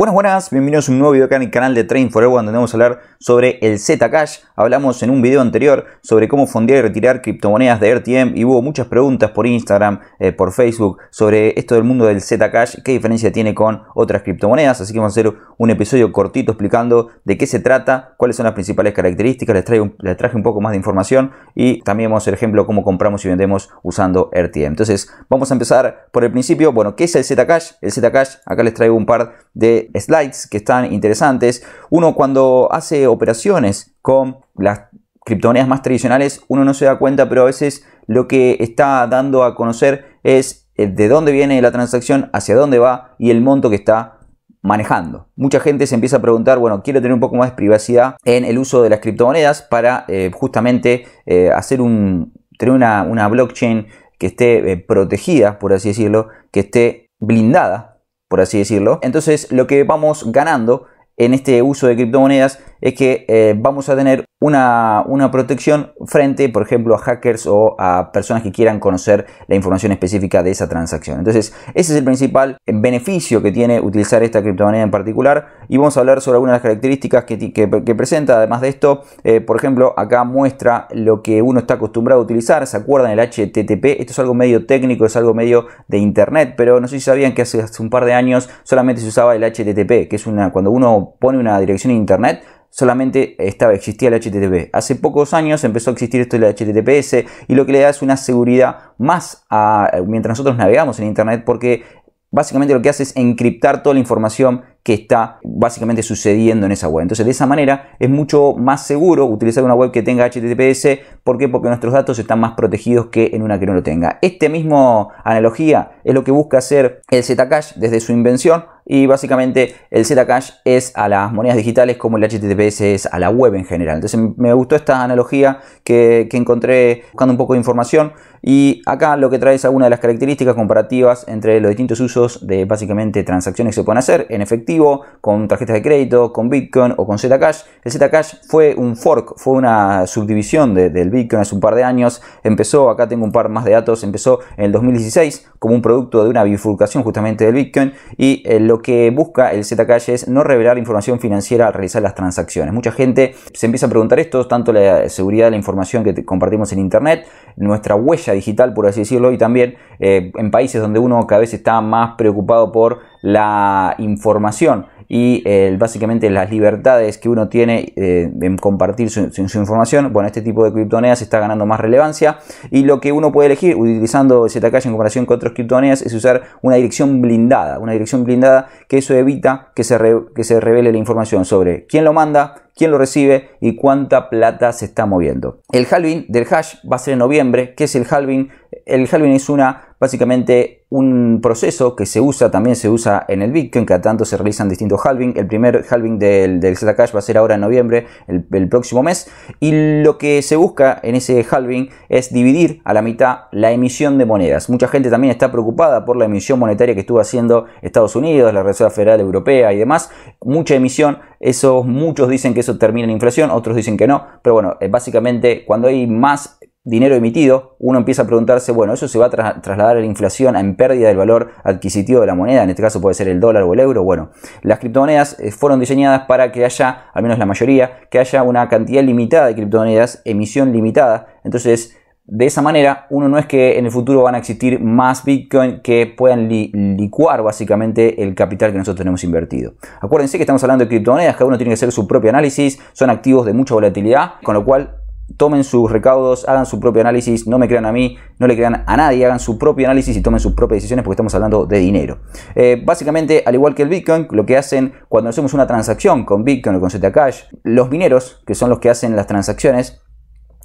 Buenas, buenas, bienvenidos a un nuevo video acá en el canal de Train Forever donde vamos a hablar sobre el Zcash. Hablamos en un video anterior sobre cómo fondear y retirar criptomonedas de RTM y hubo muchas preguntas por Instagram, eh, por Facebook sobre esto del mundo del Zcash, qué diferencia tiene con otras criptomonedas. Así que vamos a hacer un episodio cortito explicando de qué se trata, cuáles son las principales características. Les, traigo, les traje un poco más de información y también vamos a hacer ejemplo cómo compramos y vendemos usando RTM. Entonces, vamos a empezar por el principio. Bueno, ¿qué es el Zcash? El Zcash, acá les traigo un par de slides que están interesantes. Uno cuando hace operaciones con las criptomonedas más tradicionales, uno no se da cuenta, pero a veces lo que está dando a conocer es eh, de dónde viene la transacción, hacia dónde va y el monto que está manejando. Mucha gente se empieza a preguntar, bueno, quiero tener un poco más de privacidad en el uso de las criptomonedas para eh, justamente eh, hacer un, tener una, una blockchain que esté protegida, por así decirlo, que esté blindada por así decirlo. Entonces lo que vamos ganando en este uso de criptomonedas es que eh, vamos a tener una, protección frente, por ejemplo, a hackers o a personas que quieran conocer la información específica de esa transacción. Entonces, ese es el principal beneficio que tiene utilizar esta criptomoneda en particular. Y vamos a hablar sobre algunas de las características que, que, presenta. Además de esto, eh, por ejemplo, acá muestra lo que uno está acostumbrado a utilizar. ¿Se acuerdan el HTTP? Esto es algo medio técnico, es algo medio de internet, pero no sé si sabían que hace, hace un par de años solamente se usaba el HTTP, que es una, cuando uno pone una dirección en internet, solamente estaba, existía el HTTP. Hace pocos años empezó a existir esto del HTTPS y lo que le da es una seguridad más a, mientras nosotros navegamos en Internet porque básicamente lo que hace es encriptar toda la información que está básicamente sucediendo en esa web. Entonces de esa manera es mucho más seguro utilizar una web que tenga HTTPS. ¿Por Porque nuestros datos están más protegidos que en una que no lo tenga. este mismo analogía es lo que busca hacer el Zcash desde su invención y básicamente el Zcash es a las monedas digitales como el HTTPS es a la web en general. Entonces me gustó esta analogía que, encontré buscando un poco de información y acá lo que trae es alguna de las características comparativas entre los distintos usos de básicamente transacciones que se pueden hacer en efectivo, con tarjetas de crédito, con Bitcoin o con Zcash. El Zcash fue un fork, fue una subdivisión del Bitcoin hace un par de años. Empezó, acá tengo un par más de datos, empezó en el 2016 como un producto de una bifurcación justamente del Bitcoin y eh, lo que busca el Zcash es no revelar información financiera al realizar las transacciones. Mucha gente se empieza a preguntar esto, tanto la seguridad de la información que compartimos en Internet, nuestra huella digital, por así decirlo, y también eh, en países donde uno cada vez está más preocupado por la información y eh, básicamente las libertades que uno tiene eh, en compartir su, información, bueno, este tipo de criptomonedas está ganando más relevancia y lo que uno puede elegir utilizando Zcash en comparación con otras criptomonedas es usar una dirección blindada, una dirección blindada que eso evita que se, que se revele la información sobre quién lo manda, quién lo recibe y cuánta plata se está moviendo. El halving del hash va a ser en noviembre. ¿Qué es el halving? El halving es una Básicamente un proceso que se usa, también se usa en el Bitcoin, cada tanto se realizan distintos halving. El primer halving del, Zcash va a ser ahora en noviembre, el, próximo mes. Y lo que se busca en ese halving es dividir a la mitad la emisión de monedas. Mucha gente también está preocupada por la emisión monetaria que estuvo haciendo Estados Unidos, la Reserva Federal Europea y demás. Mucha emisión, Eso muchos dicen que eso termina en inflación, otros dicen que no. Pero bueno, eh, básicamente cuando hay más dinero emitido, uno empieza a preguntarse, bueno, ¿eso se va a trasladar a la inflación, en pérdida del valor adquisitivo de la moneda? En este caso puede ser el dólar o el euro. Bueno, las criptomonedas eh, fueron diseñadas para que haya, al menos la mayoría, que haya una cantidad limitada de criptomonedas, emisión limitada. Entonces, de esa manera, uno no es que en el futuro van a existir más Bitcoin que puedan licuar básicamente el capital que nosotros tenemos invertido. Acuérdense que estamos hablando de criptomonedas, cada uno tiene que hacer su propio análisis, son activos de mucha volatilidad, con lo cual tomen sus recaudos, hagan su propio análisis, no me crean a mí, no le crean a nadie, hagan su propio análisis y tomen sus propias decisiones porque estamos hablando de dinero. Eh, básicamente, al igual que el Bitcoin, lo que hacen cuando hacemos una transacción con Bitcoin o con Zcash, los mineros, que son los que hacen las transacciones,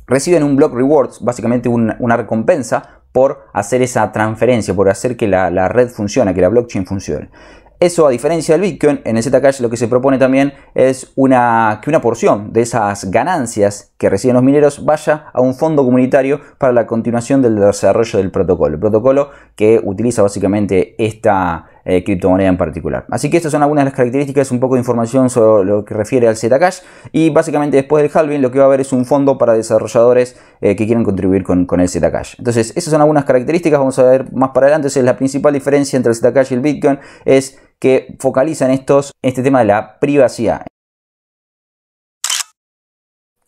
reciben un block rewards, básicamente una recompensa por hacer esa transferencia, por hacer que la red funcione, que la blockchain funcione. Eso a diferencia del Bitcoin, en el Zcash lo que se propone también es que una porción de esas ganancias que reciben los mineros vaya a un fondo comunitario para la continuación del desarrollo del protocolo. El protocolo que utiliza básicamente esta eh, criptomoneda en particular. Así que estas son algunas de las características, un poco de información sobre lo que refiere al Zcash. Y básicamente después del halving lo que va a haber es un fondo para desarrolladores eh, que quieren contribuir con, con el Zcash. Entonces, esas son algunas características, vamos a ver más para adelante. es la principal diferencia entre el Zcash y el Bitcoin es que focalizan estos, este tema de la privacidad.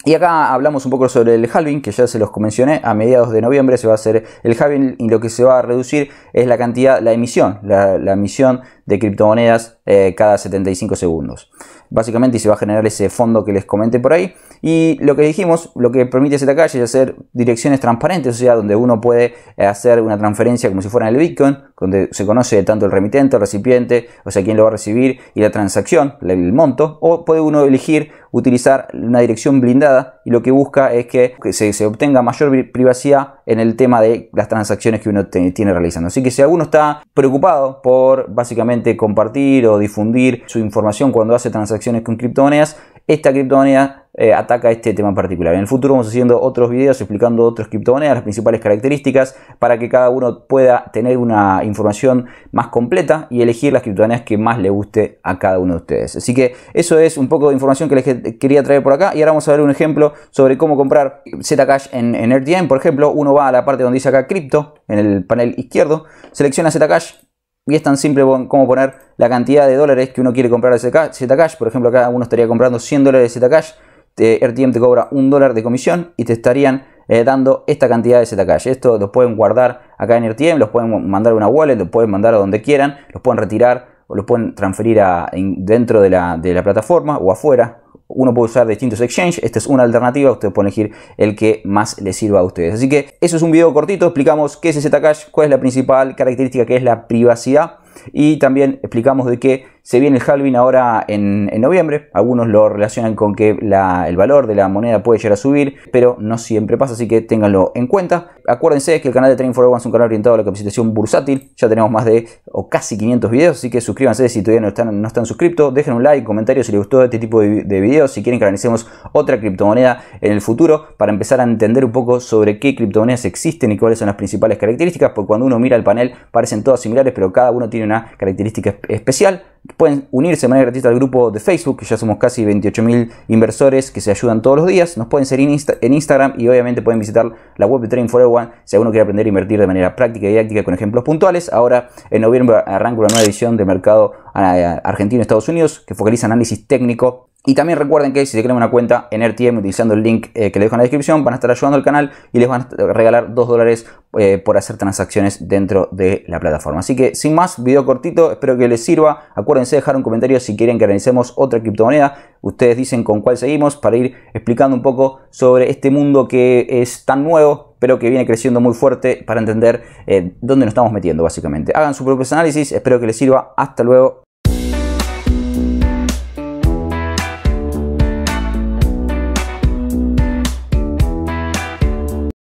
Y acá hablamos un poco sobre el halving, que ya se los mencioné, a mediados de noviembre se va a hacer el halving y lo que se va a reducir es la cantidad, la emisión, la, emisión de criptomonedas eh, cada 75 segundos. Básicamente se va a generar ese fondo que les comenté por ahí. Y lo que dijimos, lo que permite calle es hacer direcciones transparentes, o sea, donde uno puede eh, hacer una transferencia como si fuera en el Bitcoin, donde se conoce tanto el remitente, el recipiente, o sea, quién lo va a recibir y la transacción, el monto, o puede uno elegir utilizar una dirección blindada y lo que busca es que, se, obtenga mayor privacidad en el tema de las transacciones que uno tiene realizando. Así que si alguno está preocupado por básicamente compartir o difundir su información cuando hace transacciones con criptomonedas, esta criptomoneda eh, ataca este tema en particular. En el futuro vamos haciendo otros videos explicando otras criptomonedas, las principales características, para que cada uno pueda tener una información más completa y elegir las criptomonedas que más le guste a cada uno de ustedes. Así que eso es un poco de información que les quería traer por acá y ahora vamos a ver un ejemplo sobre cómo comprar Zcash en, en RTM. Por ejemplo, uno va a la parte donde dice acá cripto, en el panel izquierdo, selecciona Zcash, y es tan simple como poner la cantidad de dólares que uno quiere comprar de Zcash. Por ejemplo, acá uno estaría comprando 100 dólares de Zcash. Este, RTM te cobra un dólar de comisión y te estarían eh, dando esta cantidad de Zcash. Esto lo pueden guardar acá en RTM, los pueden mandar a una wallet, los pueden mandar a donde quieran, los pueden retirar o los pueden transferir dentro de la, plataforma o afuera, uno puede usar distintos exchanges, esta es una alternativa, ustedes pueden elegir el que más le sirva a ustedes. Así que eso es un video cortito, explicamos qué es Zcash, cuál es la principal característica que es la privacidad y también explicamos de que se viene el halving ahora en, noviembre. Algunos lo relacionan con que el valor de la moneda puede llegar a subir, pero no siempre pasa, así que ténganlo en cuenta. Acuérdense que el canal de Trading for es un canal orientado a la capacitación bursátil. Ya tenemos más de o casi 500 videos, así que suscríbanse si todavía no están, no están suscriptos. Dejen un like, comentario si les gustó este tipo de, de videos, si quieren que analicemos otra criptomoneda en el futuro para empezar a entender un poco sobre qué criptomonedas existen y cuáles son las principales características, porque cuando uno mira el panel parecen todas similares, pero cada uno tiene una característica especial Pueden unirse de manera gratuita al grupo de Facebook, que ya somos casi 28.000 inversores que se ayudan todos los días. Nos pueden seguir en Instagram y obviamente pueden visitar la web de Trading 401 si alguno quiere aprender a invertir de manera práctica y didáctica con ejemplos puntuales. Ahora en noviembre arranca una nueva edición de mercado argentino Estados Unidos que focaliza análisis técnico. Y también recuerden que si se crean una cuenta en RTM utilizando el link eh, que les dejo en la descripción, van a estar ayudando al canal y les van a regalar 2 dólares eh, por hacer transacciones dentro de la plataforma. Así que sin más, video cortito, espero que les sirva. Acuérdense dejar un comentario si quieren que analicemos otra criptomoneda. Ustedes dicen con cuál seguimos para ir explicando un poco sobre este mundo que es tan nuevo, pero que viene creciendo muy fuerte para entender eh, dónde nos estamos metiendo básicamente. Hagan su propio análisis, espero que les sirva. Hasta luego.